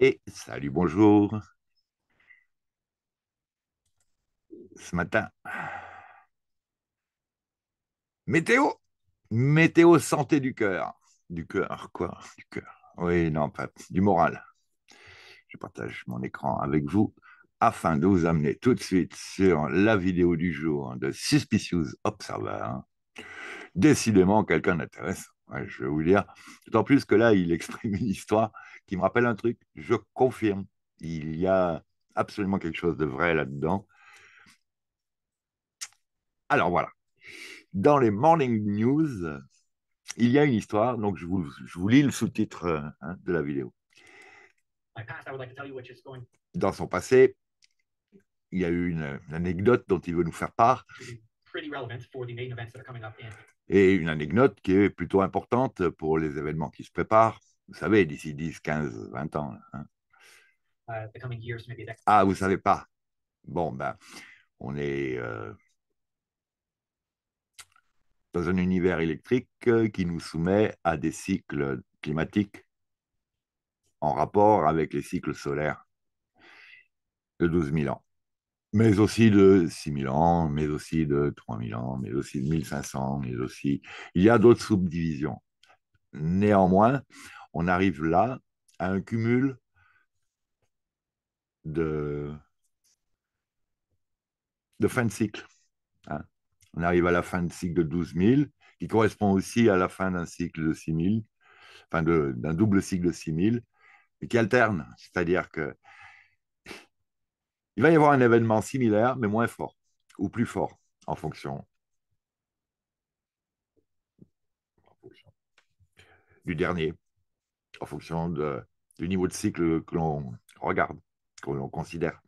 et salut, bonjour. Ce matin, météo, météo santé du cœur. Du cœur, quoi Du cœur. Oui, non, pas du moral. Je partage mon écran avec vous afin de vous amener tout de suite sur la vidéo du jour de Suspicious Observer. Décidément, quelqu'un d'intéressant, je vais vous dire. D'autant plus que là, il exprime une histoire qui me rappelle un truc. Je confirme, il y a absolument quelque chose de vrai là-dedans. Alors voilà. Dans les morning news, il y a une histoire, donc je vous, lis le sous-titre euh, hein, de la vidéo. Dans son passé, il y a eu une anecdote dont il veut nous faire part. Et une anecdote qui est plutôt importante pour les événements qui se préparent. Vous savez, d'ici 10, 15, 20 ans. Hein. Ah, vous ne savez pas. Bon, ben, on est euh, dans un univers électrique euh, qui nous soumet à des cycles climatiques en rapport avec les cycles solaires de 12 000 ans, mais aussi de 6 000 ans, mais aussi de 3 000 ans, mais aussi de 1500, mais aussi... Il y a d'autres subdivisions. Néanmoins, on arrive là à un cumul de, fin de cycle. Hein. On arrive à la fin de cycle de 12 000, qui correspond aussi à la fin d'un cycle de 6 enfin d'un double cycle de 6 000, et qui alterne. C'est-à-dire que il va y avoir un événement similaire, mais moins fort, ou plus fort, en fonction. du dernier en fonction du niveau de cycle que l'on regarde, que l'on considère.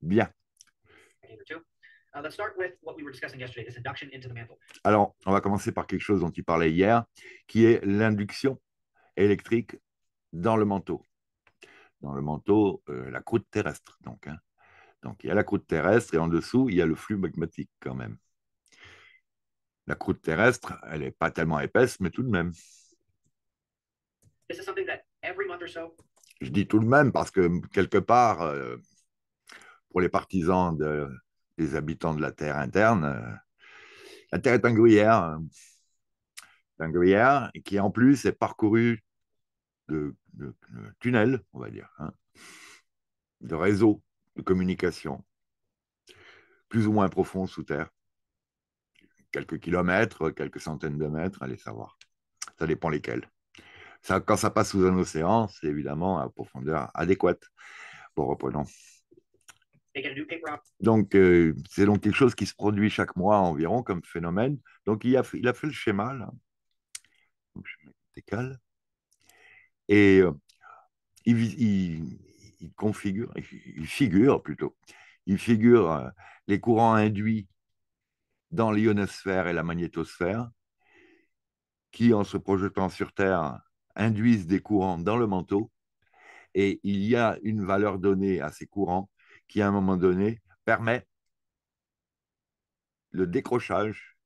Bien. Uh, Alors, on va commencer par quelque chose dont il parlait hier, qui est l'induction électrique dans le manteau. Dans le manteau, euh, la croûte terrestre, donc. Hein. Donc, il y a la croûte terrestre et en dessous, il y a le flux magmatique quand même. La croûte terrestre, elle n'est pas tellement épaisse, mais tout de même. Je dis tout de même parce que quelque part, euh, pour les partisans de, des habitants de la terre interne, euh, la terre est un gruyère, hein. qui en plus est parcouru de, tunnels, on va dire, hein, de réseaux de communication, plus ou moins profonds sous terre, quelques kilomètres, quelques centaines de mètres, allez savoir, ça dépend lesquels quand ça passe sous un océan, c'est évidemment à profondeur adéquate. Bon, reprenons. Donc, euh, c'est donc quelque chose qui se produit chaque mois environ comme phénomène. Donc, il a, il a fait le schéma, là. Donc, je Et euh, il, configure, il figure plutôt, il figure euh, les courants induits dans l'ionosphère et la magnétosphère, qui, en se projetant sur Terre, induisent des courants dans le manteau et il y a une valeur donnée à ces courants qui, à un moment donné, permet le décrochage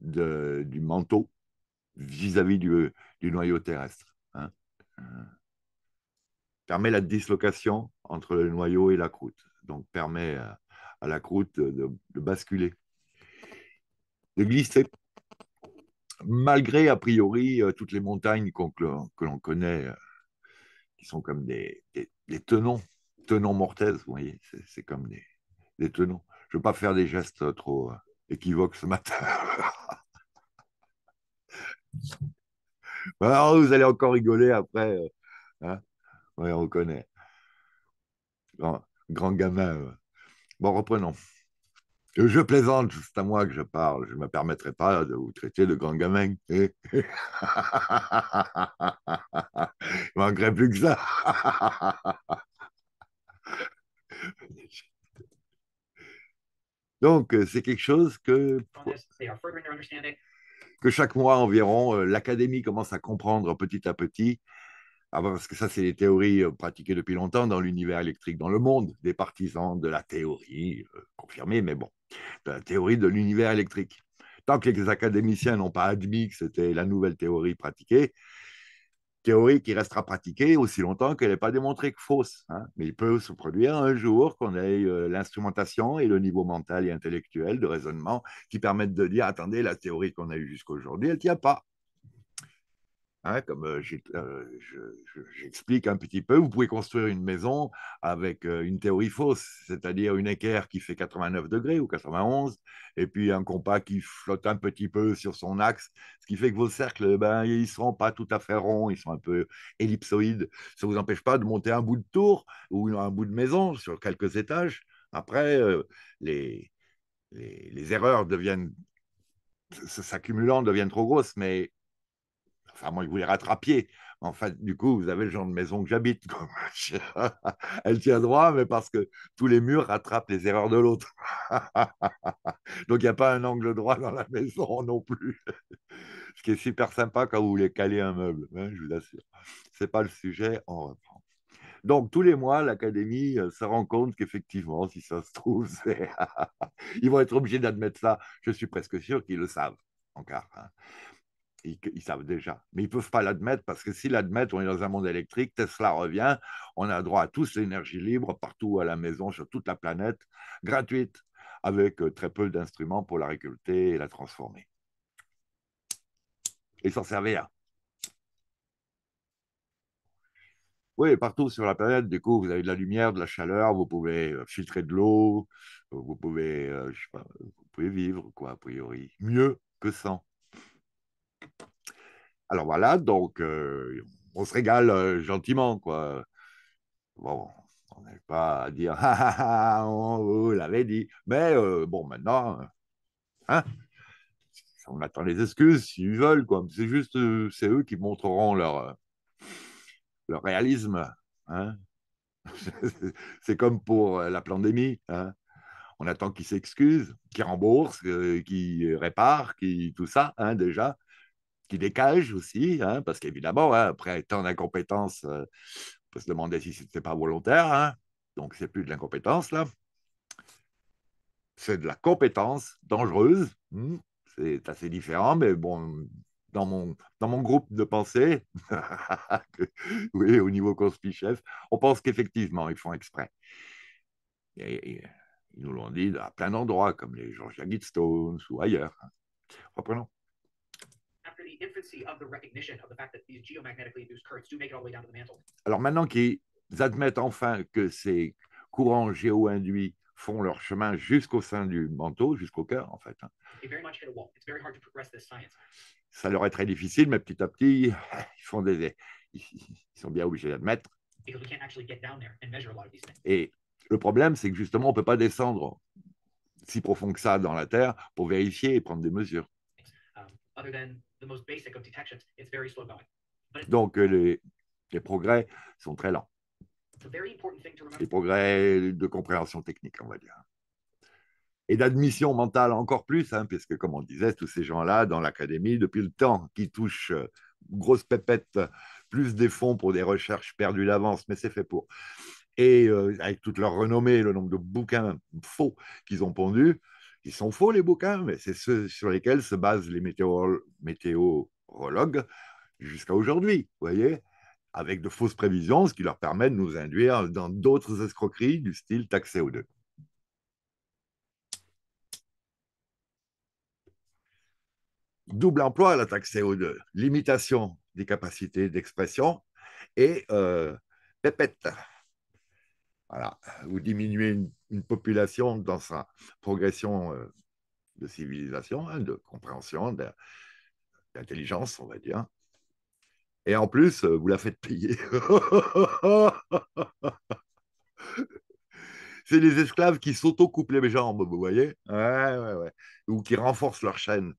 du manteau vis-à-vis du, noyau terrestre. Hein. Euh, permet la dislocation entre le noyau et la croûte. Donc permet à la croûte de basculer, de glisser malgré a priori euh, toutes les montagnes que l'on connaît, euh, qui sont comme des, tenons, tenons mortaises, vous voyez, c'est comme des, tenons. Je ne veux pas faire des gestes euh, trop équivoques ce matin. Bah, vous allez encore rigoler après. Hein oui, on reconnaît grand gamin. Bon, reprenons. Je plaisante, c'est à moi que je parle. Je ne me permettrai pas de vous traiter de grand gamin. Il manquerait plus que ça. Donc, euh, c'est quelque chose que chaque mois environ, euh, l'Académie commence à comprendre petit à petit ah bah, parce que ça, c'est des théories euh, pratiquées depuis longtemps dans l'univers électrique, dans le monde, des partisans de la théorie, euh, confirmée, mais bon, de la théorie de l'univers électrique. Tant que les académiciens n'ont pas admis que c'était la nouvelle théorie pratiquée, théorie qui restera pratiquée aussi longtemps qu'elle n'est pas démontrée que fausse. Hein. Mais il peut se produire un jour qu'on ait euh, l'instrumentation et le niveau mental et intellectuel de raisonnement qui permettent de dire, attendez, la théorie qu'on a eue jusqu'aujourd'hui, elle ne tient pas. Hein, comme j'explique un petit peu, vous pouvez construire une maison avec une théorie fausse, c'est-à-dire une équerre qui fait 89 degrés ou 91, et puis un compas qui flotte un petit peu sur son axe, ce qui fait que vos cercles, ben, ils ne seront pas tout à fait ronds, ils sont un peu ellipsoïdes. Ça ne vous empêche pas de monter un bout de tour ou un bout de maison sur quelques étages. Après, les, les, les erreurs deviennent s'accumulant deviennent trop grosses, mais Enfin, moi, je voulais rattraper. En fait, du coup, vous avez le genre de maison que j'habite. Elle tient droit, mais parce que tous les murs rattrapent les erreurs de l'autre. Donc, il n'y a pas un angle droit dans la maison non plus. Ce qui est super sympa quand vous voulez caler un meuble, hein, je vous assure. Ce n'est pas le sujet, on reprend. Donc, tous les mois, l'Académie euh, se rend compte qu'effectivement, si ça se trouve, ils vont être obligés d'admettre ça. Je suis presque sûr qu'ils le savent encore. Hein ils, savent déjà. Mais ils ne peuvent pas l'admettre parce que s'ils l'admettent, on est dans un monde électrique, Tesla revient, on a droit à tous l'énergie libre partout à la maison, sur toute la planète, gratuite, avec euh, très peu d'instruments pour la récolter et la transformer. Et s'en servir. Oui, partout sur la planète, du coup, vous avez de la lumière, de la chaleur, vous pouvez euh, filtrer de l'eau, vous pouvez, euh, je sais pas, vous pouvez vivre, quoi, a priori, mieux que sans. Alors voilà, donc euh, on se régale euh, gentiment, quoi. Bon, on n'est pas à dire ah, ah, ah, ah, on vous l'avait dit. Mais euh, bon, maintenant, hein, on attend les excuses s'ils veulent, quoi. C'est juste, c'est eux qui montreront leur, leur réalisme. Hein. c'est comme pour la pandémie. Hein. On attend qu'ils s'excusent, qu'ils remboursent, qu'ils réparent, qu'ils tout ça, hein, déjà qui décage aussi, hein, parce qu'évidemment, hein, après tant d'incompétence, euh, on peut se demander si ce n'était pas volontaire. Hein, donc, n'est plus de l'incompétence, là. C'est de la compétence dangereuse. Hmm. c'est assez différent, mais bon, dans mon, dans mon groupe de pensée, oui, au niveau conspi-chef, on pense qu'effectivement, ils font exprès. ils nous l'ont dit à plein d'endroits, comme les Georgia Stones ou ailleurs. Hein. Reprenons. Alors maintenant qu'ils admettent enfin que ces courants géo-induits font leur chemin jusqu'au sein du manteau, jusqu'au cœur en fait. Ça leur est très difficile, mais petit à petit, ils, font des, ils sont bien obligés d'admettre. Et le problème, c'est que justement, on ne peut pas descendre si profond que ça dans la Terre pour vérifier et prendre des mesures. Donc, les, progrès sont très lents. Les progrès de compréhension technique, on va dire. Et d'admission mentale encore plus, hein, puisque comme on disait, tous ces gens-là dans l'académie, depuis le temps, qui touchent euh, grosse pépettes, plus des fonds pour des recherches perdues d'avance, mais c'est fait pour. Et euh, avec toute leur renommée, le nombre de bouquins faux qu'ils ont pondus, ils sont faux, les bouquins, mais c'est ceux sur lesquels se basent les météorologues jusqu'à aujourd'hui, voyez, avec de fausses prévisions, ce qui leur permet de nous induire dans d'autres escroqueries du style taxe CO2. Double emploi à la taxe CO2, limitation des capacités d'expression et euh, pépette. Voilà. Vous diminuez une, population dans sa progression euh, de civilisation, hein, de compréhension, d'intelligence, on va dire. Et en plus, euh, vous la faites payer. c'est les esclaves qui sauto les jambes, vous voyez Ou qui renforcent leur chaîne.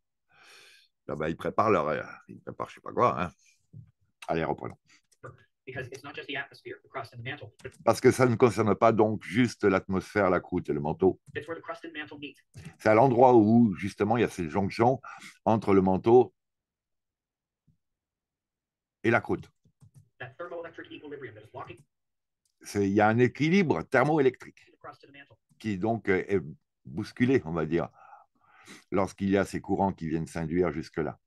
Là, ah ben, ils préparent leur... Euh, ils préparent je sais pas quoi. Hein. Allez, reprenons. Parce que ça ne concerne pas donc juste l'atmosphère, la croûte et le manteau. C'est à l'endroit où justement il y a cette jonction entre le manteau et la croûte. Il y a un équilibre thermoélectrique qui donc euh, est bousculé, on va dire, lorsqu'il y a ces courants qui viennent s'induire jusque-là.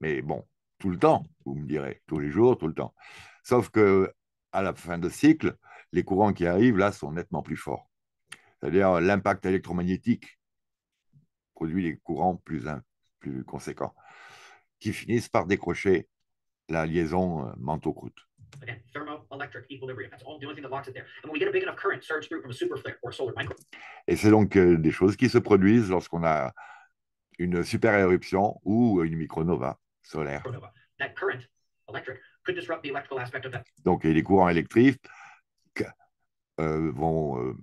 Mais bon, tout le temps, vous me direz, tous les jours, tout le temps. Sauf que à la fin de cycle, les courants qui arrivent là sont nettement plus forts. C'est-à-dire l'impact électromagnétique produit des courants plus, conséquents, qui finissent par décrocher la liaison manteau-croûte. Et c'est donc euh, des choses qui se produisent lorsqu'on a une super éruption ou une micronova solaire. Donc, les courants électriques euh, vont euh,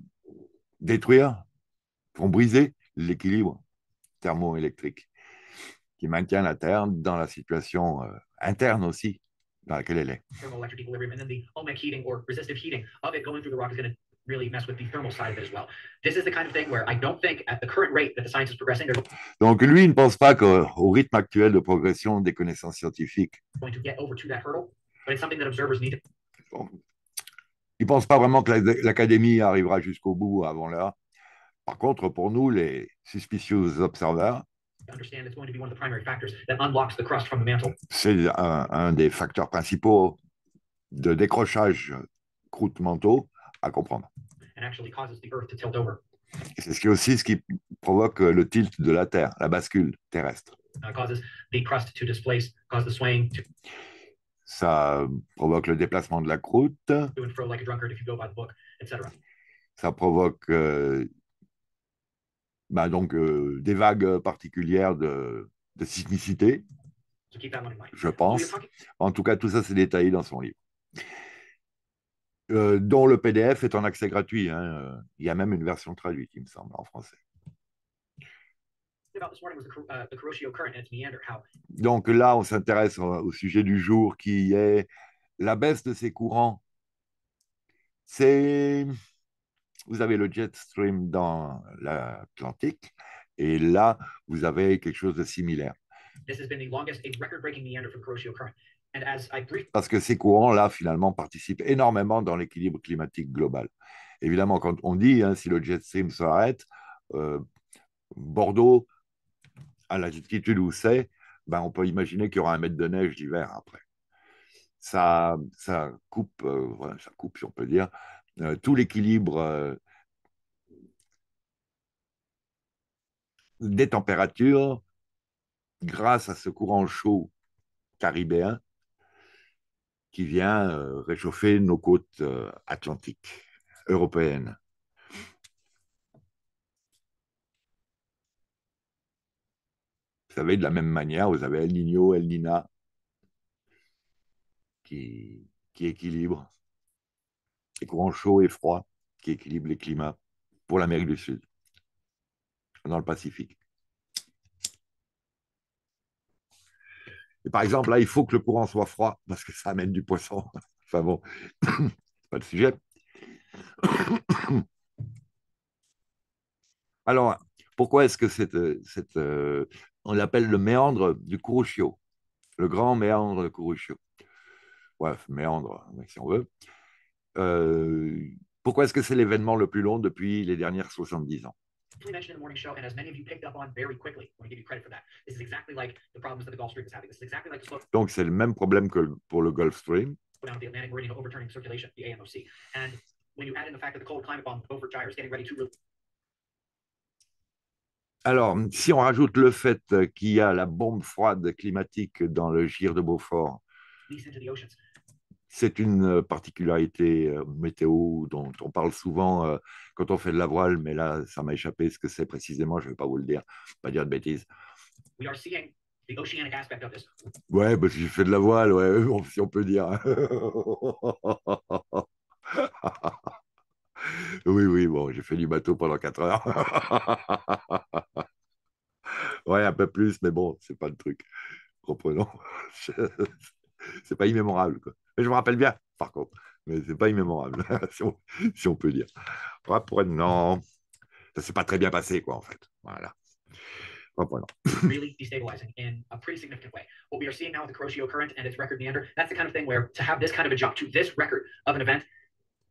détruire, vont briser l'équilibre thermoélectrique qui maintient la Terre dans la situation euh, interne aussi dans laquelle elle est. Donc lui, il ne pense pas qu'au rythme actuel de progression des connaissances scientifiques. il ne pense pas vraiment que l'académie arrivera jusqu'au bout avant l'heure. Par contre, pour nous, les suspicieux observateurs, c'est un, un des facteurs principaux de décrochage croûte manteau à comprendre. c'est ce qui aussi ce qui provoque euh, le tilt de la Terre, la bascule terrestre. Uh, ça euh, provoque le déplacement de la croûte. Ça provoque euh, bah, donc, des vagues particulières de, de sismicité, je pense. En tout cas, tout ça, c'est détaillé dans son livre. Euh, dont le PDF est en accès gratuit. Hein. Il y a même une version traduite, il me semble, en français. Donc là, on s'intéresse au sujet du jour qui est la baisse de ces courants. C'est. Vous avez le jet stream dans l'Atlantique, et là, vous avez quelque chose de similaire. Parce que ces courants-là, finalement, participent énormément dans l'équilibre climatique global. Évidemment, quand on dit, hein, si le jet stream s'arrête, euh, Bordeaux, à l'altitude où c'est, ben, on peut imaginer qu'il y aura un mètre de neige d'hiver après. Ça, ça, coupe, euh, ça coupe, si on peut dire, euh, tout l'équilibre des températures grâce à ce courant chaud caribéen qui vient euh, réchauffer nos côtes euh, atlantiques, européennes. Vous savez, de la même manière, vous avez El Niño, El Nina, qui, qui équilibre, les courants chauds et froids, qui équilibre les climats pour l'Amérique du Sud, dans le Pacifique. par exemple, là, il faut que le courant soit froid parce que ça amène du poisson. Enfin bon, pas le sujet. Alors, pourquoi est-ce que cette, cette euh, on l'appelle le méandre du Kurushio, le grand méandre de Kurushio Bref, méandre, hein, si on veut. Euh, pourquoi est-ce que c'est l'événement le plus long depuis les dernières 70 ans we mentioned in the morning show, and as many of you picked up on very quickly, I want to give you credit for that. This is exactly like the problems that the Gulf Stream is having. This is exactly like slow Donc c'est le même problème que pour le Gulf Stream. Down the Atlantic Meridian overturning circulation, the AMOC, and when you add in the fact that the cold climate bomb over gyre is getting ready to. Alors, si on rajoute le fait qu'il y a la bombe froide climatique dans le gyre de Beaufort, c'est une euh, particularité euh, météo dont on parle souvent euh, quand on fait de la voile, mais là, ça m'a échappé ce que c'est précisément, je ne vais pas vous le dire, pas dire de bêtises. Oui, Ouais, parce bah, que j'ai fait de la voile, ouais, si on peut dire. oui, oui, bon, j'ai fait du bateau pendant 4 heures. ouais, un peu plus, mais bon, c'est pas le truc. Reprenons. c'est pas immémorable. Quoi. Mais je me rappelle bien, par contre. Mais c'est pas immémorable, si, on, si, on, peut dire. Rapport, non. Ça s'est pas très bien passé, quoi, en fait. Voilà. really destabilizing in a pretty significant way. What we are seeing now with the Crocio current and its record meander, that's the kind of thing where to have this kind of a jump to this record of an event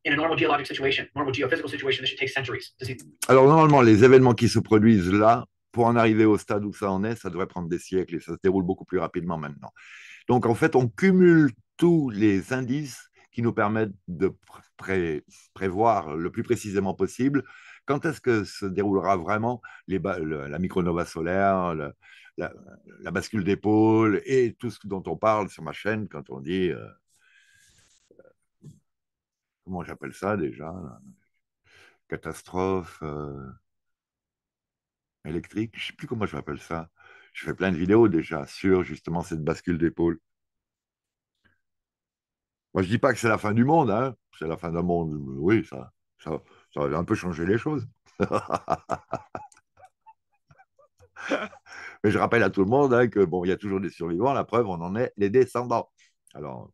in a normal geologic situation, normal geophysical situation, this should take centuries to see. Alors normalement, les événements qui se produisent là, pour en arriver au stade où ça en est, ça devrait prendre des siècles et ça se déroule beaucoup plus rapidement maintenant. Donc, en fait, on cumule tous les indices qui nous permettent de prévoir le plus précisément possible quand est-ce que se déroulera vraiment les la micronova solaire, la, bascule d'épaule et tout ce dont on parle sur ma chaîne quand on dit. Euh, comment j'appelle ça déjà Catastrophe euh, électrique, je ne sais plus comment je m'appelle ça. Je fais plein de vidéos déjà sur justement cette bascule d'épaule. Moi, je ne dis pas que c'est la fin du monde, hein. c'est la fin d'un monde. Oui, ça, ça, a un peu changé les choses. Mais je rappelle à tout le monde hein, que bon, il y a toujours des survivants. La preuve, on en est les descendants. Alors,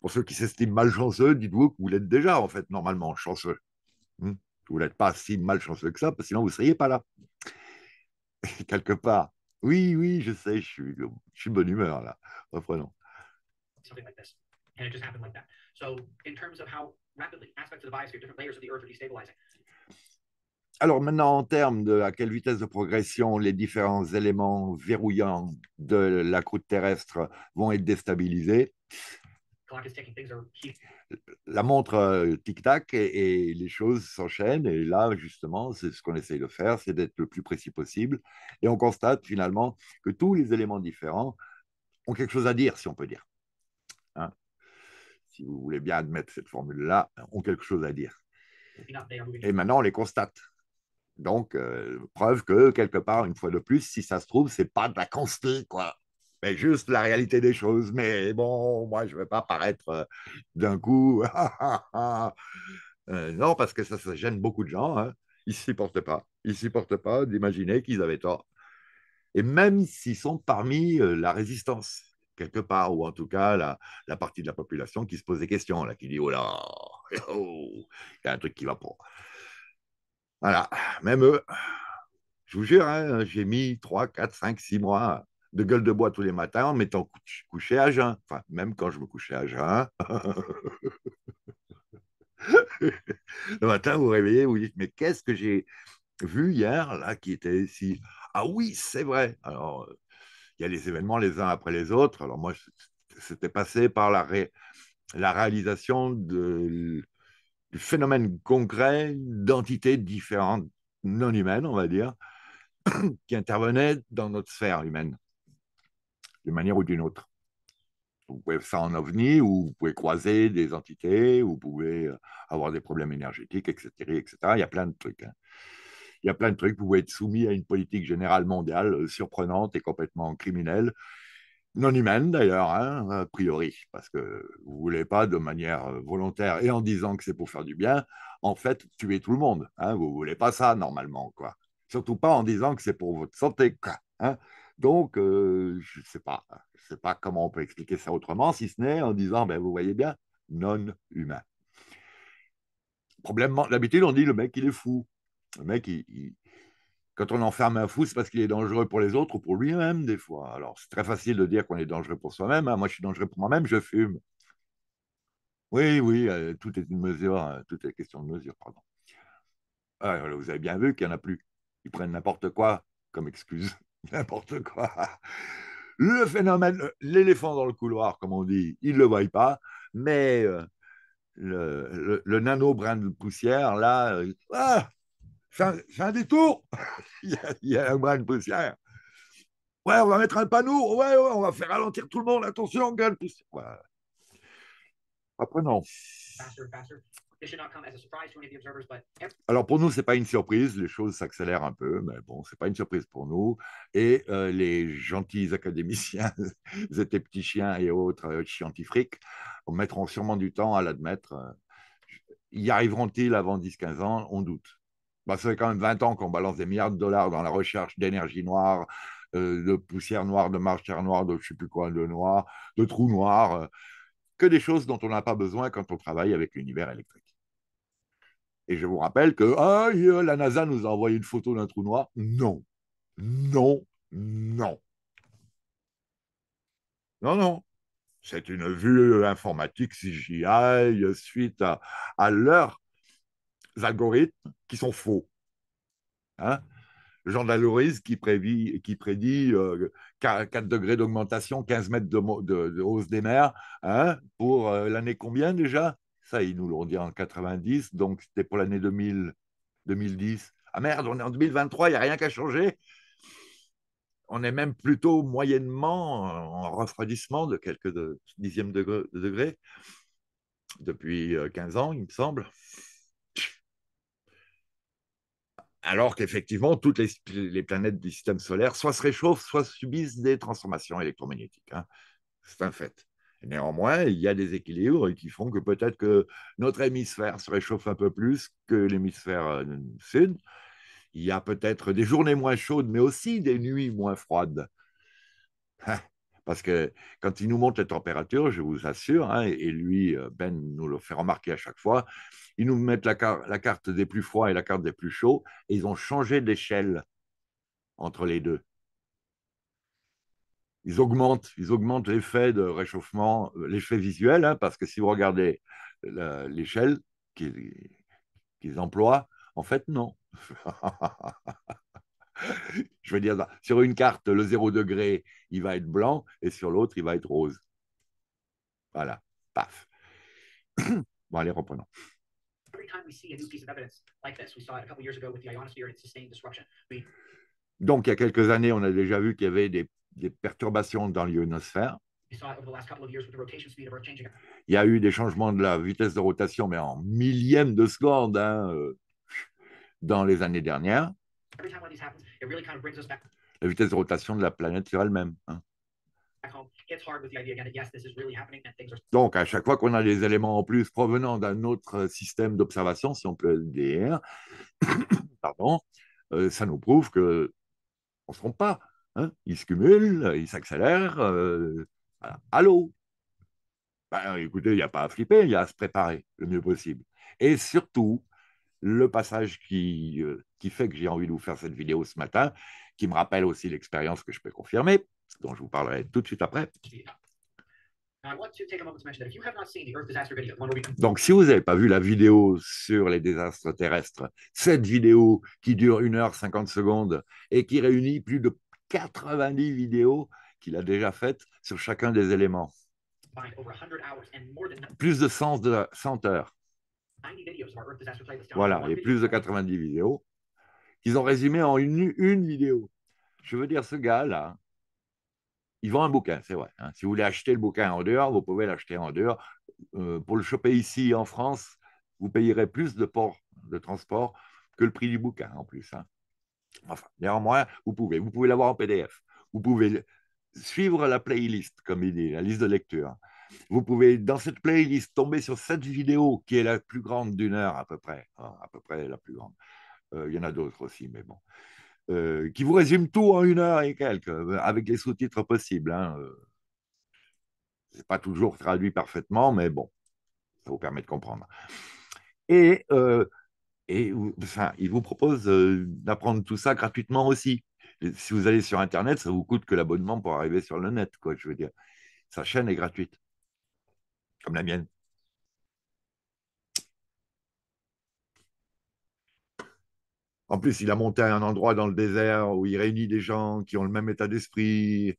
pour ceux qui s'estiment malchanceux, dites-vous que vous l'êtes déjà en fait normalement chanceux. Hmm? Vous n'êtes pas si malchanceux que ça, parce que sinon vous ne seriez pas là. quelque part. Oui, oui, je sais, je suis, je suis de bonne humeur là. Reprenons. Alors maintenant, en termes de à quelle vitesse de progression les différents éléments verrouillants de la croûte terrestre vont être déstabilisés, la montre euh, tic-tac et, les choses s'enchaînent. Et là, justement, c'est ce qu'on essaye de faire, c'est d'être le plus précis possible. Et on constate finalement que tous les éléments différents ont quelque chose à dire, si on peut dire. Hein. si vous voulez bien admettre cette formule-là, ont quelque chose à dire. Et maintenant, on les constate. Donc, euh, preuve que quelque part, une fois de plus, si ça se trouve, c'est pas de la constée, quoi mais juste la réalité des choses. Mais bon, moi, je ne vais pas paraître euh, d'un coup. Euh, non, parce que ça, ça gêne beaucoup de gens. Hein. Ils ne supportent pas. Ils ne supportent pas d'imaginer qu'ils avaient tort. Et même s'ils sont parmi euh, la résistance, quelque part, ou en tout cas la, partie de la population qui se pose des questions, là, qui dit Oh là, oh, oh, il y a un truc qui va pas. Voilà, même eux, je vous jure, hein, j'ai mis 3, 4, 5, 6 mois de gueule de bois tous les matins en m'étant couché à jeun. Enfin, même quand je me couchais à jeun. le matin, vous vous réveillez, vous dites Mais qu'est-ce que j'ai vu hier, là, qui était ici Ah oui, c'est vrai Alors, euh, il y a les événements les uns après les autres. Alors, moi, c'était passé par la, la réalisation de... du phénomène concret d'entités différentes, non humaines, on va dire, qui intervenaient dans notre sphère humaine d'une manière ou d'une autre. Vous pouvez faire ça en ovni, ou vous pouvez croiser des entités, ou vous pouvez euh, avoir des problèmes énergétiques, etc. etc. Il y a plein de trucs. Hein. Il y a plein de trucs. Vous pouvez être soumis à une politique générale mondiale euh, surprenante et complètement criminelle, non humaine d'ailleurs, hein, a priori, parce que vous voulez pas de manière euh, volontaire et en disant que c'est pour faire du bien, en fait, tuer tout le monde. Hein. Vous voulez pas ça normalement, quoi. Surtout pas en disant que c'est pour votre santé, quoi. Hein. Donc, euh, je ne sais pas, pas comment on peut expliquer ça autrement, si ce n'est en disant, ben, vous voyez bien, non humain. Problème, d'habitude, on dit le mec, il est fou. Le mec, quand on enferme un fou, c'est parce qu'il est dangereux pour les autres ou pour lui-même, des fois. Alors, c'est très facile de dire qu'on est dangereux pour soi-même. Hein. Moi, je suis dangereux pour moi-même, je fume. Oui, oui, euh, tout est une mesure, hein, tout est question de mesure, pardon. Alors, ah, vous avez bien vu qu'il n'y en a plus. Ils prennent n'importe quoi comme excuse. N'importe quoi. Le phénomène, euh, l'éléphant dans le couloir, comme on dit, il ne le voit pas, mais euh, le, nano brin de poussière, là, c'est un, détour. il, y a, un brin de poussière. Ouais, on va mettre un panneau. Ouais, ouais on va faire ralentir tout le monde. Attention, gars, poussière. Ouais. Après, non. Alors pour nous, ce n'est pas une surprise, les choses s'accélèrent un peu, mais bon, ce n'est pas une surprise pour nous. Et euh, les gentils académiciens, les petits chiens et autres euh, scientifiques, mettront sûrement du temps à l'admettre. Euh, y arriveront-ils avant 10-15 ans On doute. Bah, ça fait quand même 20 ans qu'on balance des milliards de dollars dans la recherche d'énergie noire, euh, de poussière noire, de matière noire, de je ne sais plus quoi, de noir, de trous noirs, que des choses dont on n'a pas besoin quand on travaille avec l'univers électrique. Et je vous rappelle que ah, la NASA nous a envoyé une photo d'un trou noir. Non, non, non. Non, non. C'est une vue informatique CGI suite à, leurs algorithmes qui sont faux. Hein Jean Dalorise qui, prévit, qui prédit 4 euh, degrés d'augmentation, 15 mètres de, hausse des mers hein, pour euh, l'année combien déjà ça, ils nous l'ont dit en 90, donc c'était pour l'année 2000, 2010. Ah merde, on est en 2023, il n'y a rien qu'à changer. On est même plutôt moyennement en refroidissement de quelques dixièmes de, degrés depuis 15 euh, ans, il me semble. Alors qu'effectivement, toutes les, planètes du système solaire soit se réchauffent, soit subissent des transformations électromagnétiques. Hein. C'est un fait. Néanmoins, il y a des équilibres qui font que peut-être que notre hémisphère se réchauffe un peu plus que l'hémisphère euh, sud. Il y a peut-être des journées moins chaudes, mais aussi des nuits moins froides. Hein, parce que quand ils nous montent la température je vous assure, hein, et lui, euh, Ben nous le fait remarquer à chaque fois, ils nous mettent la carte des plus froids et la carte des plus chauds, et ils ont changé d'échelle entre les deux ils augmentent, ils augmentent l'effet de réchauffement, euh, l'effet visuel, hein, parce que si vous regardez l'échelle qu'ils emploient, en fait, non. Je veux dire, sur une carte, le zéro degré, il va être blanc, et sur l'autre, il va être rose. Voilà, paf. bon, allez, reprenons. Donc, il y a quelques années, on a déjà vu qu'il y avait des des perturbations dans l'ionosphère. Il y a eu des changements de la vitesse de rotation, mais en millième de seconde, hein, euh, dans les années dernières. La vitesse de rotation de la planète sur elle-même. Hein. Donc, à chaque fois qu'on a des éléments en plus provenant d'un autre système d'observation, si on peut le dire, pardon, euh, ça nous prouve que on ne se trompe pas. Hein ils se cumulent, ils s'accélèrent. Euh, Allô ben, Écoutez, il n'y a pas à flipper, il y a à se préparer le mieux possible. Et surtout, le passage qui, euh, qui fait que j'ai envie de vous faire cette vidéo ce matin, qui me rappelle aussi l'expérience que je peux confirmer, dont je vous parlerai tout de suite après. Euh, Donc, si vous n'avez pas vu la vidéo sur les désastres terrestres, cette vidéo qui dure 1h50 secondes et qui réunit plus de 90 vidéos qu'il a déjà faites sur chacun des éléments. Plus de 100, heures. Voilà, il y a plus de 90 vidéos qu'ils ont résumé en une, vidéo. Je veux dire, ce gars-là, il vend un bouquin, c'est vrai. Hein. Si vous voulez acheter le bouquin en dehors, vous pouvez l'acheter en dehors. Euh, pour le choper ici en France, vous payerez plus de port de transport que le prix du bouquin en plus. Hein. Enfin, néanmoins, vous pouvez. Vous pouvez l'avoir en PDF. Vous pouvez suivre la playlist, comme il dit, la liste de lecture. Vous pouvez, dans cette playlist, tomber sur cette vidéo qui est la plus grande d'une heure à peu près. à peu près la plus grande. Euh, il y en a d'autres aussi, mais bon. Euh, qui vous résume tout en une heure et quelques, avec les sous-titres possibles. Hein. Euh. C'est pas toujours traduit parfaitement, mais bon, ça vous permet de comprendre. Et et enfin, il vous propose euh, d'apprendre tout ça gratuitement aussi. si vous allez sur Internet, ça vous coûte que l'abonnement pour arriver sur le net, quoi, je veux dire. Sa chaîne est gratuite, comme la mienne. En plus, il a monté un endroit dans le désert où il réunit des gens qui ont le même état d'esprit,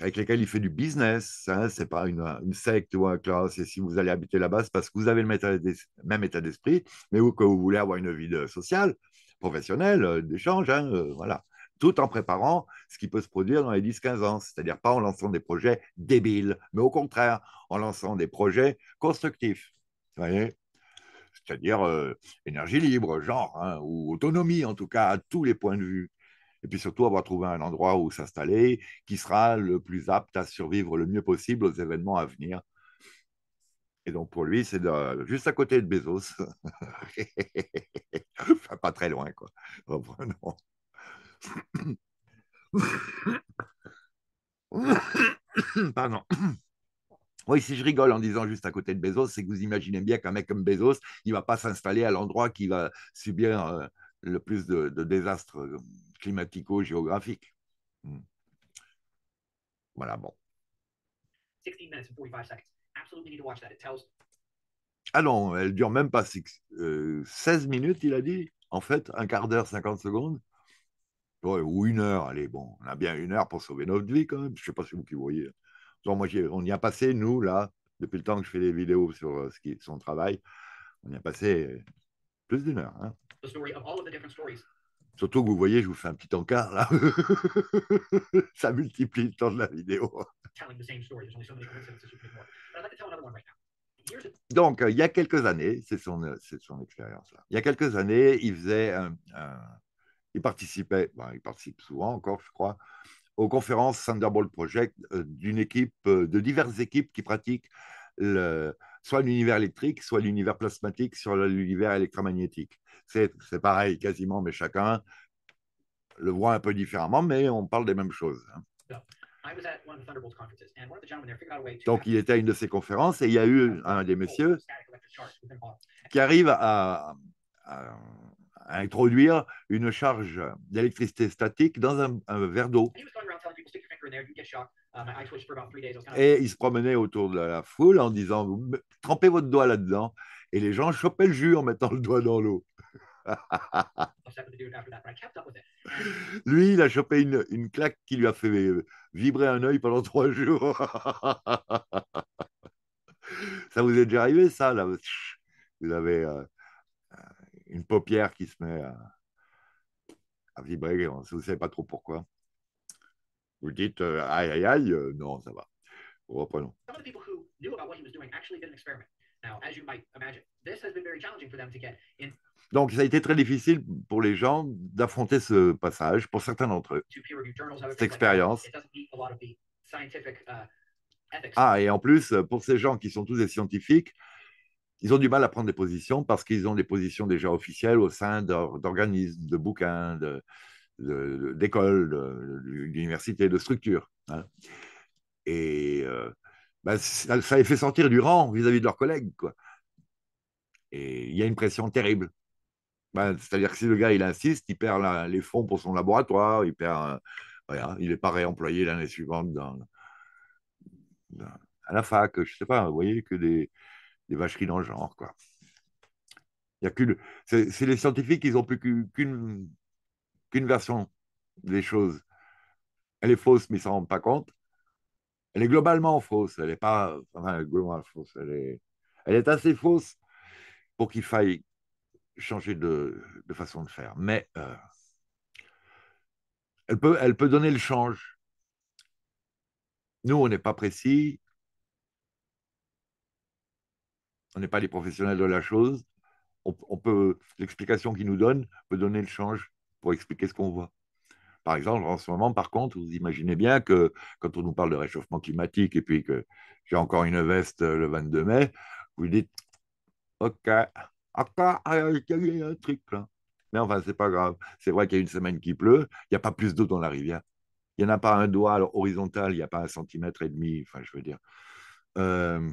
avec lesquels il fait du business. Hein, c'est pas une, secte ou un classe Et si vous allez habiter là-bas, c'est parce que vous avez le même état d'esprit, mais ou que vous voulez avoir une vie sociale, professionnelle, euh, d'échange. Hein, euh, voilà. Tout en préparant ce qui peut se produire dans les 10-15 ans, c'est-à-dire pas en lançant des projets débiles, mais au contraire, en lançant des projets constructifs. Vous voyez c'est-à-dire euh, énergie libre, genre, hein, ou autonomie en tout cas, à tous les points de vue et puis surtout avoir trouvé un endroit où s'installer qui sera le plus apte à survivre le mieux possible aux événements à venir. Et donc pour lui, c'est juste à côté de Bezos. pas très loin, quoi. Oh, Pardon. Oui, si je rigole en disant juste à côté de Bezos, c'est que vous imaginez bien qu'un mec comme Bezos, il ne va pas s'installer à l'endroit qui va subir euh, le plus de, de désastres euh, climatico-géographiques. Hmm. Voilà, bon. 16 minutes 45 need to watch that. Ah non, elle dure même pas 16 euh, minutes, il a dit. En fait, un quart d'heure, 50 secondes. ou une heure, allez, bon, on a bien une heure pour sauver notre vie quand même. Je ne sais pas si vous qui voyez. moi, on y a passé, nous, là, depuis le temps que je fais des vidéos sur euh, ce qui, son travail, on y a passé plus d'une heure. Hein. Surtout que vous voyez, je vous fais un petit encart là. Ça multiplie le temps de la vidéo. Donc, euh, il y a quelques années, c'est son, euh, son expérience là. Il y a quelques années, il faisait un, il participait, bah, il participe souvent encore, je crois, aux conférences Thunderbolt Project euh, d'une équipe, de diverses équipes qui pratiquent le, soit l'univers électrique, soit l'univers plasmatique, sur l'univers électromagnétique. C'est pareil quasiment, mais chacun le voit un peu différemment, mais on parle des mêmes choses. Hein. Donc, il était à une de ces conférences et il y a eu un des messieurs qui arrive à, introduire une charge d'électricité statique dans un verre d'eau. Euh, Et il se promenait autour de la foule en disant trempez votre doigt là-dedans. Et les gens chopaient le jus en mettant le doigt dans l'eau. lui, il a chopé une, une, claque qui lui a fait vibrer un œil pendant trois jours. ça vous est déjà arrivé, ça Vous avez euh, euh, une paupière qui se met à, à vibrer, vous ne savez pas trop pourquoi. Vous dites euh, aïe aïe aïe, euh, non, ça va. Reprenons. Donc, ça a été très difficile pour les gens d'affronter ce passage, pour certains d'entre eux, cette expérience. Uh, ah, et en plus, euh, pour ces gens qui sont tous des scientifiques, ils ont du mal à prendre des positions parce qu'ils ont des positions déjà officielles au sein d'organismes, de bouquins, de, d'école, d'université, de structure. Hein. Et euh, bah, ça, les fait sentir du rang vis-à-vis de leurs collègues. Quoi. Et il y a une pression terrible. Bah, c'est-à-dire que si le gars il insiste, il perd les fonds pour son laboratoire, il perd, euh, il n'est pas réemployé l'année suivante dans, à la fac, je sais pas, vous voyez que des, des vacheries dans le genre. Quoi. a c'est les scientifiques, ils n'ont plus qu'une qu'une version des choses, elle est fausse, mais ils ne s'en rendent pas compte. Elle est globalement fausse, elle n'est pas. fausse, elle est, assez fausse pour qu'il faille changer de, façon de faire. Mais euh, elle, peut, elle peut donner le change. Nous, on n'est pas précis. On n'est pas les professionnels de la chose. On, peut L'explication qu'ils nous donnent peut donner le change pour expliquer ce qu'on voit. Par exemple, en ce moment, par contre, vous imaginez bien que quand on nous parle de réchauffement climatique et puis que j'ai encore une veste euh, le 22 mai, vous dites OK, OK, euh, il y a un truc là. Mais enfin, c'est pas grave. C'est vrai qu'il y a une semaine qui pleut, il n'y a pas plus d'eau dans la rivière. Il n'y en a pas un doigt horizontal, il n'y a pas un centimètre et demi, enfin, je veux dire. Euh,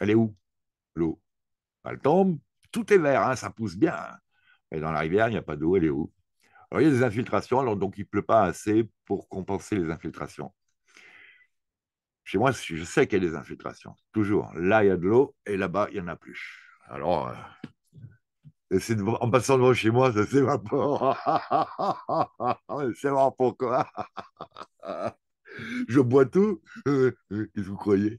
elle est où, l'eau Elle tombe, tout est vert, hein, ça pousse bien. Hein. Et dans la rivière, il n'y a pas d'eau, elle est où Alors, il y a des infiltrations, alors donc il ne pleut pas assez pour compenser les infiltrations. Chez moi, je sais qu'il y a des infiltrations, toujours. Là, il y a de l'eau, et là-bas, il n'y en a plus. Alors, euh, en passant devant chez moi, ça s'évapore. C'est voir pourquoi. je bois tout. vous croyez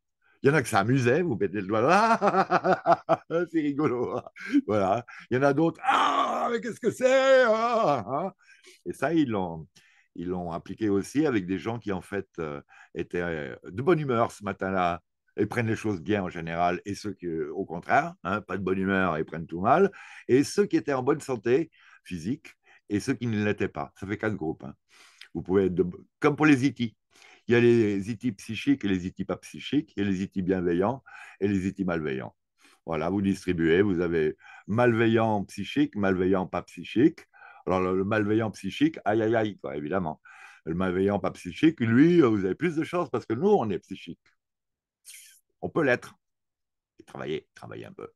Il y en a qui s'amusaient, vous mettez le doigt, c'est rigolo. Hein. Voilà. Il y en a d'autres, ah, mais qu'est-ce que c'est ah, ah, hein». Et ça, ils l'ont, appliqué aussi avec des gens qui, en fait, euh, étaient euh, de bonne humeur ce matin-là et prennent les choses bien en général, et ceux qui, euh, au contraire, hein, pas de bonne humeur et prennent tout mal, et ceux qui étaient en bonne santé physique et ceux qui ne l'étaient pas. Ça fait quatre groupes. Vous pouvez être comme pour les itis e il y a les itis psychiques et les itis pas psychiques, il les itis bienveillants et les itis malveillants. Voilà, vous distribuez, vous avez malveillant psychique, malveillant pas psychique. Alors, le, malveillant psychique, aïe, aïe, aïe, évidemment. Le malveillant pas psychique, lui, euh, vous avez plus de chance parce que nous, on est psychique. On peut l'être. Et travailler, travailler un peu.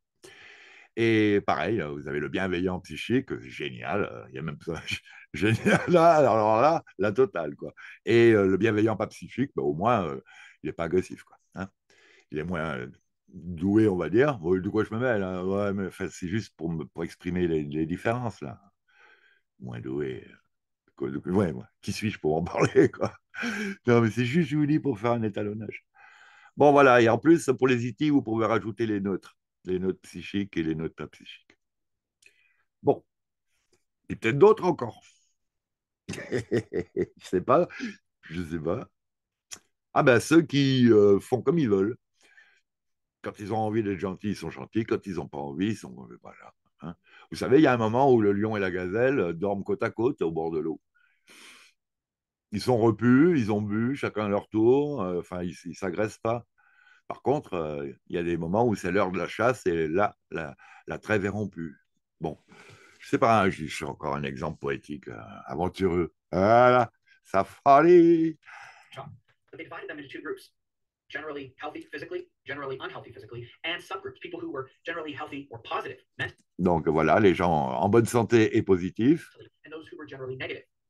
Et pareil, vous avez le bienveillant psychique, génial. Il y a même ça, génial. Là, alors là, la totale, quoi. Et le bienveillant pas psychique, bah, au moins, il n'est pas agressif, quoi. Hein. il est moins doué, on va dire. de quoi je me mêle hein, c'est juste pour, me, pour exprimer les, différences, là. Moins doué. Qui suis-je pour en parler, quoi Non, mais c'est juste, je vous dis, pour faire un étalonnage. Bon, voilà. Et en plus, pour les IT, e vous pouvez rajouter les neutres les notes psychiques et les notes pas psychiques. Bon. Et peut-être d'autres encore. je sais pas. Je sais pas. Ah ben, ceux qui euh, font comme ils veulent. Quand ils ont envie d'être gentils, ils sont gentils. Quand ils n'ont pas envie, ils sont. Voilà. Hein. Vous savez, il y a un moment où le lion et la gazelle dorment côte à côte au bord de l'eau. Ils sont repus, ils ont bu, chacun à leur tour. Enfin, ils ne s'agressent pas. Par contre, euh, il y a des moments où c'est l'heure de la chasse et là, la, trêve est rompue. Bon, je sais pas, hein, je suis encore un exemple poétique, euh, aventureux. Voilà, safari. Donc voilà, les gens en bonne santé et positifs.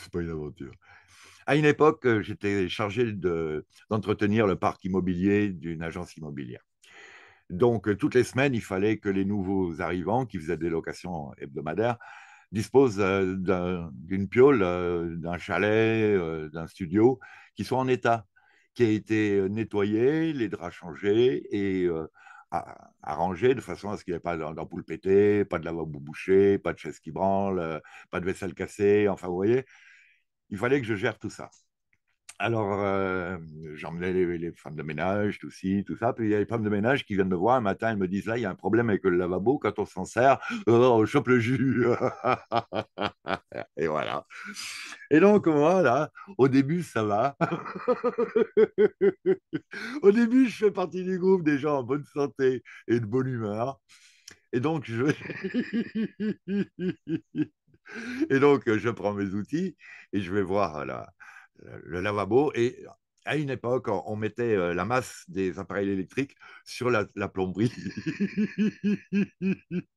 c'est pas une aventure. À une époque, euh, j'étais chargé d'entretenir le parc immobilier d'une agence immobilière. Donc, euh, toutes les semaines, il fallait que les nouveaux arrivants qui faisaient des locations hebdomadaires disposent euh, d'une piole, d'un chalet, d'un studio qui soit en état, qui a été nettoyé, les draps changés et arrangé de façon à ce qu'il n'y ait pas d'ampoule pétée, pas de lavabo bouché, pas de chaise qui branle, pas de vaisselle cassée. Enfin, vous voyez, il fallait que je gère tout ça. Alors, euh, j'emmenais les, femmes de ménage, tout ci, tout ça. Puis il y a les femmes de ménage qui viennent me voir un matin, elles me disent là, il y a un problème avec le lavabo. Quand on s'en sert, on chope le jus. Et voilà. Et donc, voilà. au début, ça va. au début, je fais partie du groupe des gens en bonne santé et de bonne humeur. Et donc, je, Et donc, euh, je prends mes outils et je vais voir euh, le lavabo. Et à une époque, on mettait euh, la masse des appareils électriques sur la, plomberie.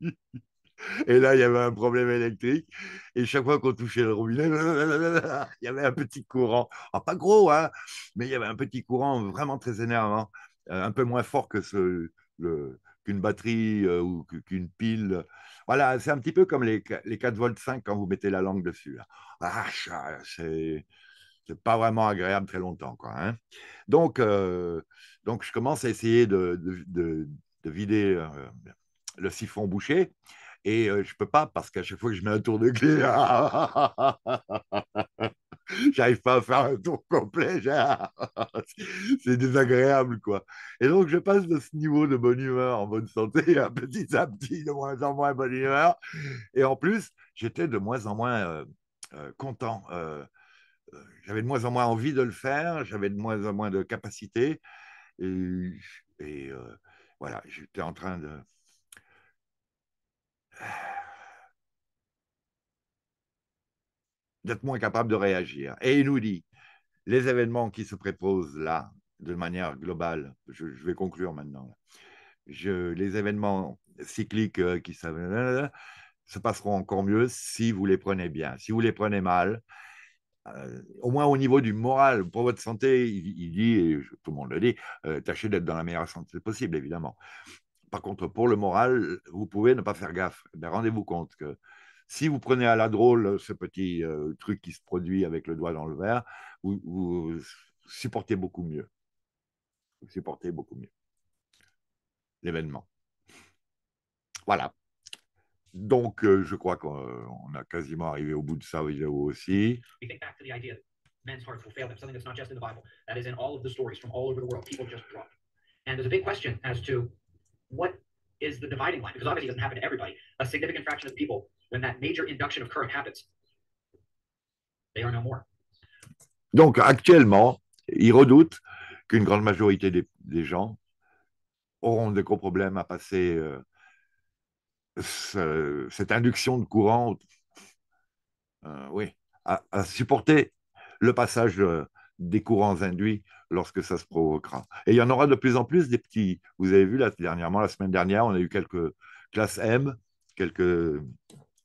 Et là, il y avait un problème électrique. Et chaque fois qu'on touchait le robinet, il y avait un petit courant. Ah, pas gros, hein, mais il y avait un petit courant vraiment très énervant, un peu moins fort que ce, qu'une batterie ou qu'une pile voilà, c'est un petit peu comme les, les 4 volts 5 quand vous mettez la langue dessus. Ah, c'est pas vraiment agréable très longtemps. Quoi, donc, donc, je commence à essayer de, vider le siphon bouché. Et je ne peux pas parce qu'à chaque fois que je mets un tour de clé, J'arrive pas à faire un tour complet. C'est désagréable, quoi. Et donc, je passe de ce niveau de bonne humeur en bonne santé à petit à petit, de moins en moins bonne humeur. Et en plus, j'étais de moins en moins euh, euh, content. Euh, j'avais de moins en moins envie de le faire. J'avais de moins en moins de capacité. et voilà, j'étais en train de d'être moins capable de réagir. Et il nous dit, les événements qui se préposent là, de manière globale, je, vais conclure maintenant, les événements cycliques euh, qui se, passeront encore mieux si vous les prenez bien. Si vous les prenez mal, euh, au moins au niveau du moral, pour votre santé, il, dit, et tout le monde le dit, euh, tâchez d'être dans la meilleure santé possible, évidemment. Par contre, pour le moral, vous pouvez ne pas faire gaffe. Rendez-vous compte que si vous prenez à la drôle euh, ce petit euh, truc qui se produit avec le doigt dans le verre, vous, vous supportez beaucoup mieux. Vous supportez beaucoup mieux l'événement. Voilà. Donc, euh, je crois qu'on a quasiment arrivé au bout de ça aussi. men's hearts will fail them, something that's not just in the Bible. That is in all of the stories from all over the world. People just drop. And there's a big question as to what is the dividing line? Because obviously it doesn't happen to everybody. A significant fraction of people donc actuellement, ils redoutent qu'une grande majorité des, gens auront des gros problèmes à passer euh, cette induction de courant, euh, oui, à, supporter le passage euh, des courants induits lorsque ça se provoquera. Et il y en aura de plus en plus des petits. Vous avez vu dernièrement, la semaine dernière, on a eu quelques classes M, quelques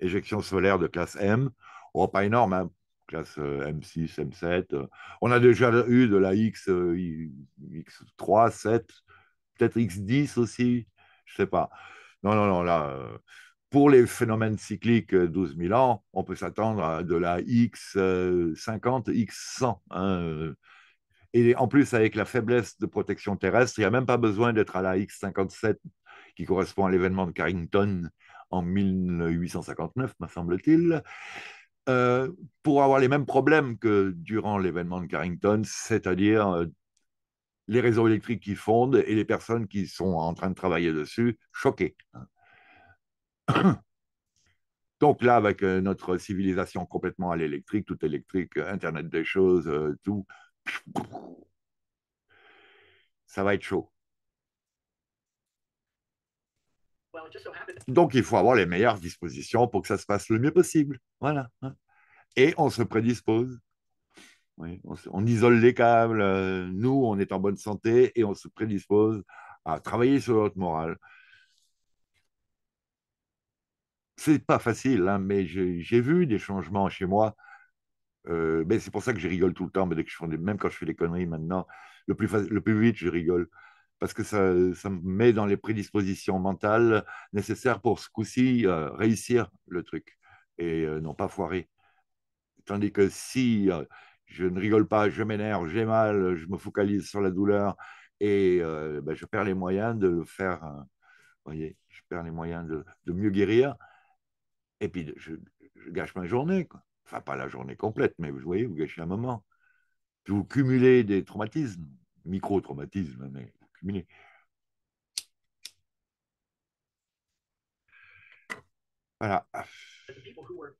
éjection solaire de classe M. Oh, pas énorme, hein. classe M6, euh, M7. Euh. On a déjà eu de la X, euh, X3, 7, peut-être X10 aussi, je ne sais pas. Non, non, non, là, pour les phénomènes cycliques 12 000 ans, on peut s'attendre à de la X50, X100. Hein, Et en plus, avec la faiblesse de protection terrestre, il n'y a même pas besoin d'être à la X57 qui correspond à l'événement de Carrington en 1859, me semble-t-il. Euh, pour avoir les mêmes problèmes que durant l'événement de Carrington, c'est-à-dire euh, les réseaux électriques qui fondent et les personnes qui sont en train de travailler dessus, choquées. Hein. Donc là, avec euh, notre civilisation complètement à l'électrique, tout électrique, Internet des choses, tout, ça va être chaud. Donc, il faut avoir les meilleures dispositions pour que ça se passe le mieux possible. Voilà. Hein. Et on se prédispose. on, isole les câbles. Euh, nous, on est en bonne santé et on se prédispose à travailler sur notre morale. C'est pas facile, hein, mais j'ai vu des changements chez moi. mais euh, ben, c'est pour ça que je rigole tout le temps, mais dès que je même quand je fais des conneries maintenant, le plus, le plus vite, je rigole parce que ça, me met dans les prédispositions mentales nécessaires pour ce coup-ci euh, réussir le truc et euh, non pas foirer. Tandis que si euh, je ne rigole pas, je m'énerve, j'ai mal, je me focalise sur la douleur et ben, je perds les moyens de le faire, voyez, je perds les moyens de, mieux guérir et puis je, gâche ma journée. Enfin, pas la journée complète, mais vous voyez, vous gâchez un moment. Puis vous cumulez des traumatismes, micro-traumatismes, mais voilà.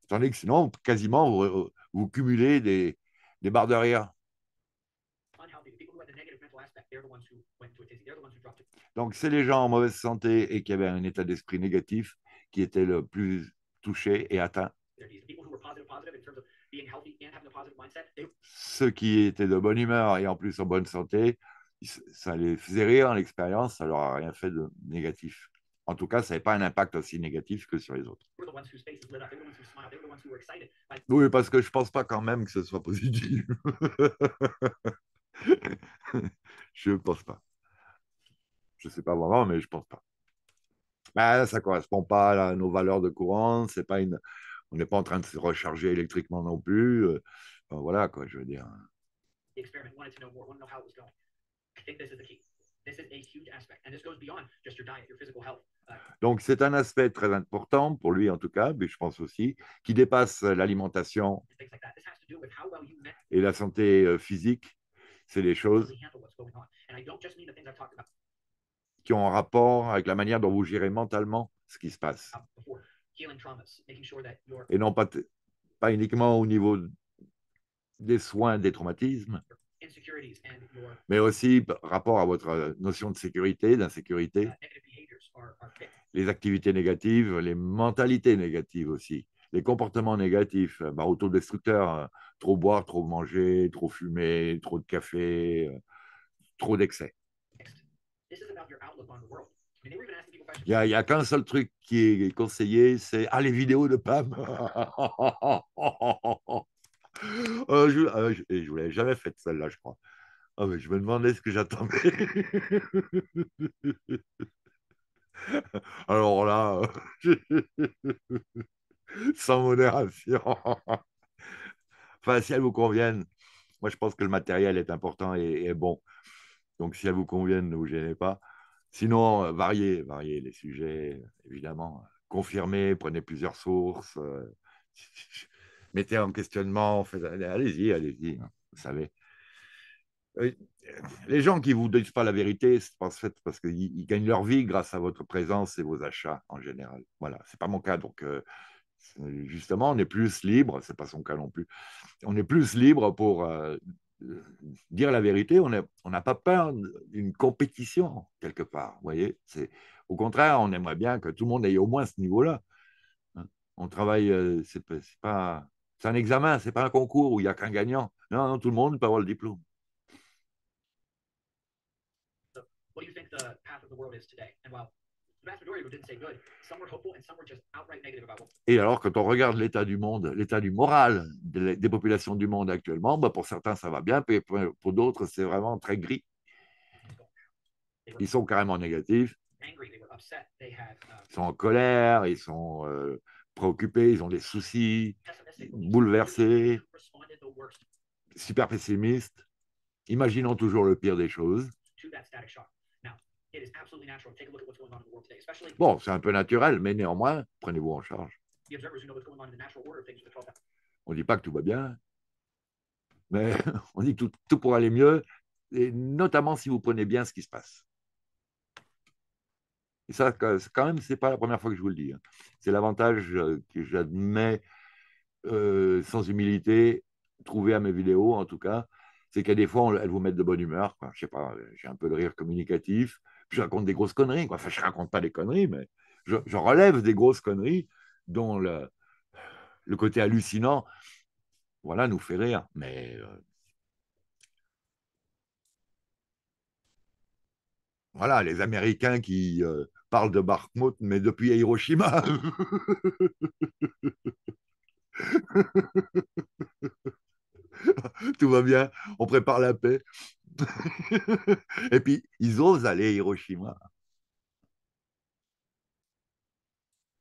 Tandis que sinon, quasiment, vous, vous cumulez des, des barres rire. Donc, c'est les gens en mauvaise santé et qui avaient un état d'esprit négatif qui étaient le plus touchés et atteints. Ceux qui étaient de bonne humeur et en plus en bonne santé ça les faisait rire, l'expérience, ça leur a rien fait de négatif. En tout cas, ça n'avait pas un impact aussi négatif que sur les autres. Oui, parce que je ne pense pas quand même que ce soit positif. je ne pense pas. Je ne sais pas vraiment, mais je ne pense pas. Bah, ça ne correspond pas à nos valeurs de courant. C'est pas une... On n'est pas en train de se recharger électriquement non plus. Euh, voilà, quoi, je veux dire. Donc c'est un aspect très important pour lui en tout cas, mais je pense aussi, qui dépasse l'alimentation et la santé euh, physique. C'est des choses qui ont un rapport avec la manière dont vous gérez mentalement ce qui se passe. Et non pas, pas uniquement au niveau des soins des traumatismes, mais aussi rapport à votre euh, notion de sécurité, d'insécurité, les activités négatives, les mentalités négatives aussi, les comportements négatifs, euh, bah, autodestructeurs, hein. trop boire, trop manger, trop fumer, trop de café, euh, trop d'excès. Il n'y a, a qu'un seul truc qui est conseillé, c'est ah, les vidéos de Pam. Ah, je, ne ah, je, l'avais jamais faite celle-là, je crois. Ah, je me demandais ce que j'attendais. Alors là, sans modération. enfin, si elles vous conviennent, moi je pense que le matériel est important et, bon. Donc si elles vous conviennent, ne vous gênez pas. Sinon, euh, variez, variez les sujets, évidemment. Confirmez, prenez plusieurs sources. Euh, mettez en questionnement, allez-y, allez-y, hein, vous savez. Euh, les gens qui ne vous disent pas la vérité, c'est parce, parce qu'ils gagnent leur vie grâce à votre présence et vos achats en général. Voilà, ce n'est pas mon cas. Donc, euh, justement, on est plus libre, ce n'est pas son cas non plus, on est plus libre pour euh, dire la vérité, on n'a on pas peur d'une compétition quelque part. voyez c'est Au contraire, on aimerait bien que tout le monde ait au moins ce niveau-là. Hein. on travaille, ce c'est pas c'est un examen, c'est pas un concours où il n'y a qu'un gagnant. Non, non, tout le monde peut avoir le diplôme. Et alors, quand on regarde l'état du monde, l'état du moral des, populations du monde actuellement, bah pour certains ça va bien, pour, d'autres c'est vraiment très gris. Ils sont carrément négatifs. Um, ils sont en colère, ils sont euh, préoccupés, ils ont des soucis, bouleversés, super pessimistes, imaginant toujours le pire des choses. Bon, c'est un peu naturel, mais néanmoins, prenez-vous en charge. On ne dit pas que tout va bien, mais on dit que tout, tout aller mieux, et notamment si vous prenez bien ce qui se passe. Et ça, quand même, ce n'est pas la première fois que je vous le dis. Hein. C'est l'avantage euh, que j'admets euh, sans humilité trouver à mes vidéos, en tout cas, c'est qu'à des fois, elles vous mettent de bonne humeur. Je sais pas, euh, j'ai un peu de rire communicatif. Puis je raconte des grosses conneries. Quoi. Enfin, je raconte pas des conneries, mais je, relève des grosses conneries dont le, le, côté hallucinant, voilà, nous fait rire. Mais voilà, les Américains qui, parle de Bakhmut, mais depuis Hiroshima. Tout va bien, on prépare la paix. Et puis, ils osent aller à Hiroshima.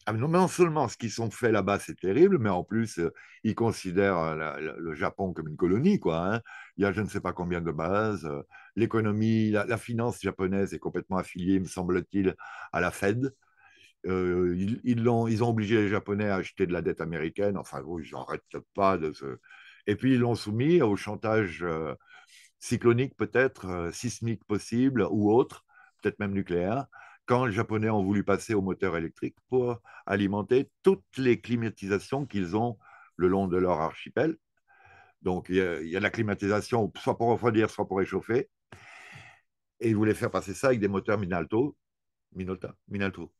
Ah, non, seulement ce qu'ils ont fait là-bas, c'est terrible, mais en plus, euh, ils considèrent euh, le Japon comme une colonie. Quoi, hein. Il y a je ne sais pas combien de bases. Euh, l'économie, la, finance japonaise est complètement affiliée, me semble-t-il, à la Fed. Ils, ont, obligé les Japonais à acheter de la dette américaine. Enfin, ils pas de Et puis, ils l'ont soumis au chantage cyclonique, peut-être, sismique possible ou autre, peut-être même nucléaire quand les Japonais ont voulu passer au moteur électrique pour alimenter toutes les climatisations qu'ils ont le long de leur archipel. Donc il y, a, la climatisation soit pour refroidir, soit pour réchauffer. Et ils voulaient faire passer ça avec des moteurs Minalto. Minota. Minalto.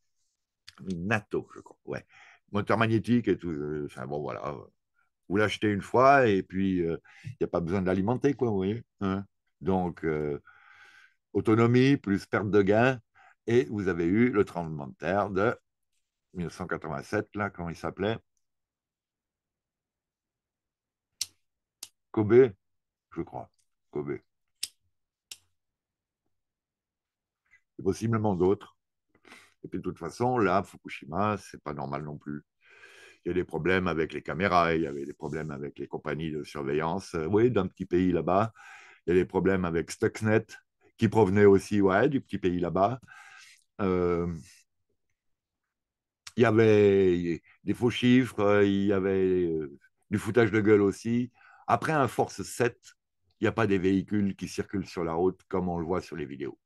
Minato, je crois. Moteur magnétique et tout. Euh, enfin bon, voilà. Vous l'achetez une fois et puis euh, il n'y a pas besoin de l'alimenter, quoi, vous voyez. Hein. Donc, euh, autonomie plus perte de gain, et vous avez eu le tremblement de terre de 1987, là, comment il s'appelait Kobe, je crois. Kobe. Et possiblement d'autres. Et puis de toute façon, là, Fukushima, c'est pas normal non plus. Il y a des problèmes avec les caméras, il y avait des problèmes avec les compagnies de surveillance, euh, oui, d'un petit pays là-bas. Il y a des problèmes avec Stuxnet, qui provenait aussi ouais, du petit pays là-bas. Euh, il y avait des faux chiffres, il y avait euh, du foutage de gueule aussi. Après un Force 7, il n'y a pas des véhicules qui circulent sur la route comme on le voit sur les vidéos.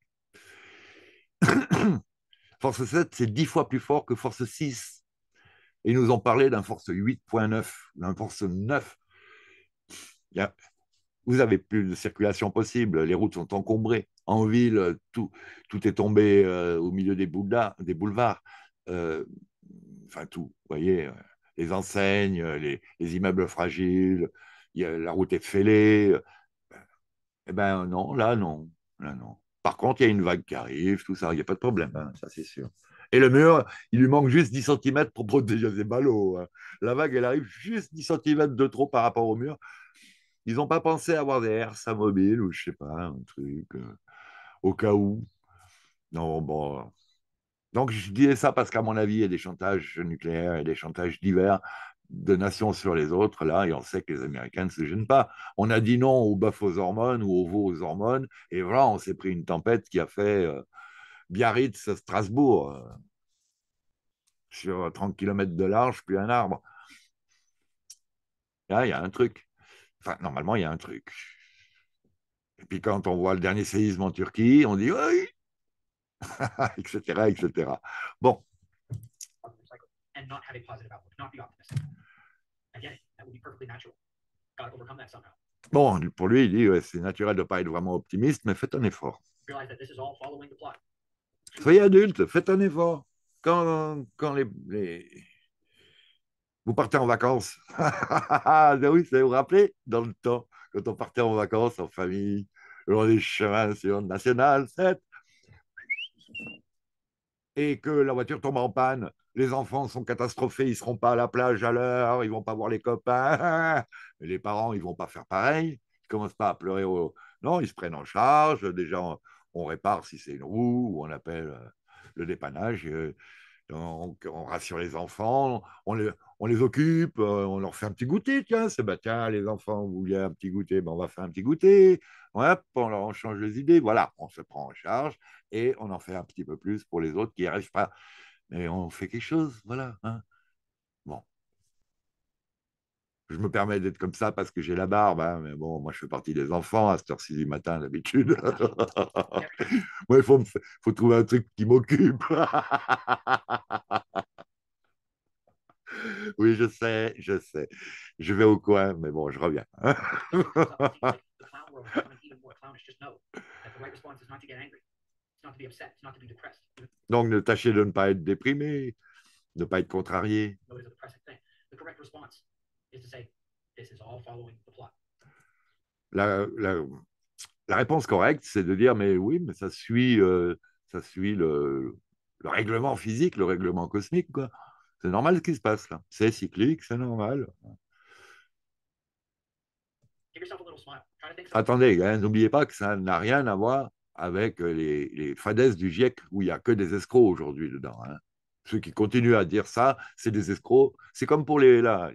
Force 7, c'est 10 fois plus fort que Force 6. ils nous ont parlé d'un Force 8.9, d'un Force 9. Vous avez plus de circulation possible, les routes sont encombrées. En ville, euh, tout, tout est tombé euh, au milieu des, boulevards. Des boulevards. Euh, enfin, tout, vous voyez, les enseignes, les, immeubles fragiles, y a, la route est fêlée. Eh ben non, là, non. Là, non. Par contre, il y a une vague qui arrive, tout ça, il n'y a pas de problème, hein. ça c'est sûr. Et le mur, il lui manque juste 10 cm pour protéger ses ballots. Hein. La vague, elle arrive juste 10 cm de trop par rapport au mur. Ils n'ont pas pensé avoir des herses mobiles ou je sais pas, un truc au cas où. Non, bon. Donc, je disais ça parce qu'à mon avis, il y a des chantages nucléaires et des chantages divers de nations sur les autres, là, et on sait que les Américains ne se gênent pas. On a dit non au bœuf aux hormones ou au veau aux hormones, et voilà, on s'est pris une tempête qui a fait euh, Biarritz, Strasbourg, euh, sur 30 km de large, puis un arbre. Là, il y a un truc. Enfin, normalement, il y a un truc. Et puis quand on voit le dernier séisme en Turquie, on dit oui, etc., etc. Bon. Bon, pour lui, il dit ouais, c'est naturel de ne pas être vraiment optimiste, mais faites un effort. Soyez adulte, faites un effort. Quand, quand les, vous partez en vacances, oui, vous vous rappelez, dans le temps, quand on partait en vacances en famille, le long des chemins sur National 7, et que la voiture tombe en panne, les enfants sont catastrophés, ils ne seront pas à la plage à l'heure, ils ne vont pas voir les copains, les parents, ils ne vont pas faire pareil, ils ne commencent pas à pleurer. Non, ils se prennent en charge, déjà, on répare si c'est une roue, ou on appelle euh, le dépannage. Euh, donc, on, rassure les enfants, on les, occupe, euh, on leur fait un petit goûter, tiens, c'est bah, les enfants, vous voulez un petit goûter, ben, on va faire un petit goûter, on change les idées, voilà, on se prend en charge et on en fait un petit peu plus pour les autres qui n'y arrivent pas. Mais on fait quelque chose, voilà. Hein je me permets d'être comme ça parce que j'ai la barbe, hein, mais bon, moi je fais partie des enfants à cette heure-ci du matin d'habitude. Moi, il faut, trouver un truc qui m'occupe. oui, je sais, je sais. Je vais au coin, mais bon, je reviens. Donc, ne tâchez de ne pas être déprimé, de ne pas être contrarié. La, réponse correcte, c'est de dire, mais oui, mais ça suit, euh, ça suit le, règlement physique, le règlement cosmique. Quoi. C'est normal ce qui se passe là. C'est cyclique, c'est normal. Attendez, hein, n'oubliez pas que ça n'a rien à voir avec les, les du GIEC où il n'y a que des escrocs aujourd'hui dedans. Hein. Ceux qui continuent à dire ça, c'est des escrocs. C'est comme pour les, là,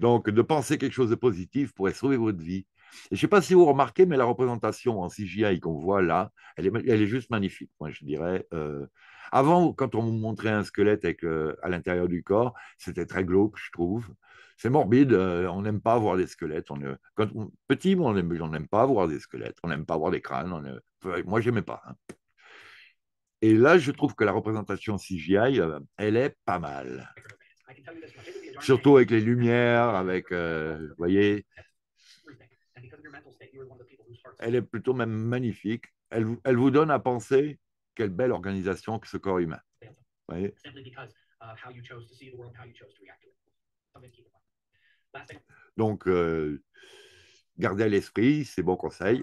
Donc, de penser quelque chose de positif pourrait sauver votre vie. Et je ne sais pas si vous remarquez, mais la représentation en CGI qu'on voit là, elle est, elle est, juste magnifique, moi je dirais. Euh, avant, quand on vous montrait un squelette avec, euh, à l'intérieur du corps, c'était très glauque, je trouve. C'est morbide, euh, on n'aime pas voir des squelettes. On, quand on, petit, on n'aime pas voir des squelettes, on n'aime pas voir des crânes. On, moi, j'aimais pas. Hein. Et là, je trouve que la représentation CGI, elle est pas mal. Surtout avec les lumières, avec, euh, vous voyez, elle est plutôt même magnifique. Elle, elle vous donne à penser quelle belle organisation que ce corps humain. Vous voyez Donc, euh, gardez à l'esprit ces bons conseils.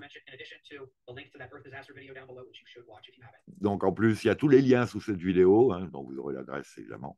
Donc, en plus, il y a tous les liens sous cette vidéo, hein, donc vous aurez l'adresse évidemment.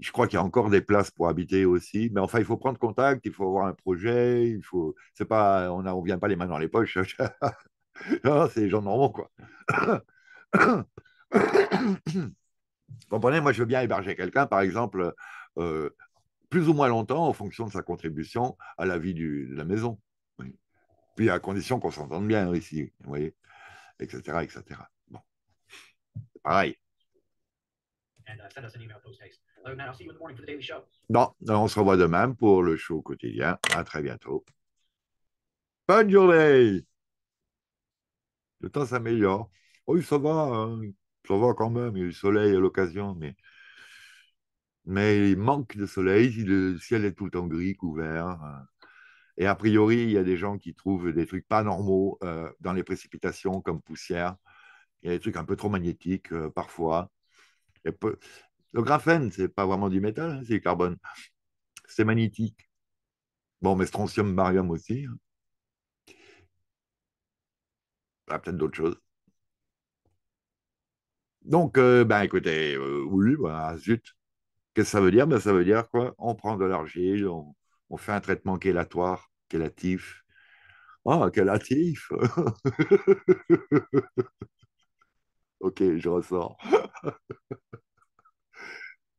je crois qu'il y a encore des places pour habiter aussi. Mais enfin, il faut prendre contact, il faut avoir un projet, il faut. C'est pas, on ne on vient pas les mains dans les poches. c'est les gens normaux, quoi. comprenez, moi, je veux bien héberger quelqu'un, par exemple, euh, plus ou moins longtemps en fonction de sa contribution à la vie de la maison. Puis à condition qu'on s'entende bien ici, vous voyez, etc., etc. Bon. Pareil. Uh, non, on se revoit demain pour le show quotidien. À très bientôt. Bonne journée. Le temps s'améliore. Oui, oh, ça va. Ça hein. va quand même. Il y a eu le soleil à l'occasion, mais... mais il manque de soleil. Le ciel est tout le temps gris, couvert. Hein. Et a priori, il y a des gens qui trouvent des trucs pas normaux euh, dans les précipitations, comme poussière. Il y a des trucs un peu trop magnétiques euh, parfois. peu... Le graphène, ce n'est pas vraiment du métal, hein, c'est du carbone. C'est magnétique. Bon, mais strontium, barium aussi. Hein. Ah, peut-être d'autres choses. Donc, euh, ben écoutez, euh, oui, zut. Qu'est-ce que ça veut dire ben, Ça veut dire quoi On prend de l'argile, on, fait un traitement chélatoire, chélatif. Ah, oh, Ok, je ressors.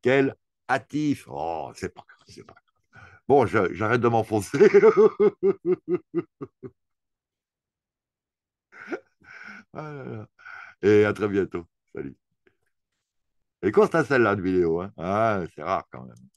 Quel hâtif Oh, c'est pas grave, c'est pas grave. Bon, j'arrête de m'enfoncer. Ah Et à très bientôt. Salut. Et constat celle-là de vidéo. Hein. Ah, c'est rare quand même.